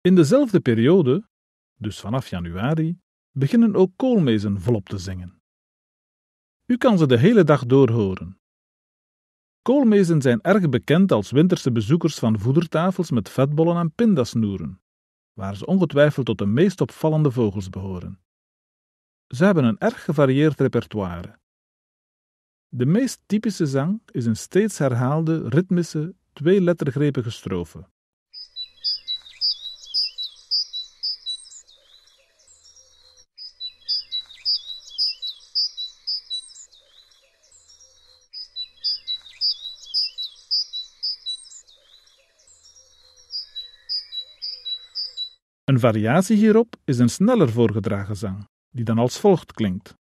In dezelfde periode, dus vanaf januari, beginnen ook koolmezen volop te zingen. U kan ze de hele dag door horen. Koolmezen zijn erg bekend als winterse bezoekers van voedertafels met vetbollen en pindasnoeren, waar ze ongetwijfeld tot de meest opvallende vogels behoren. Ze hebben een erg gevarieerd repertoire. De meest typische zang is een steeds herhaalde, ritmische, tweelettergrepige strofe. Een variatie hierop is een sneller voorgedragen zang, die dan als volgt klinkt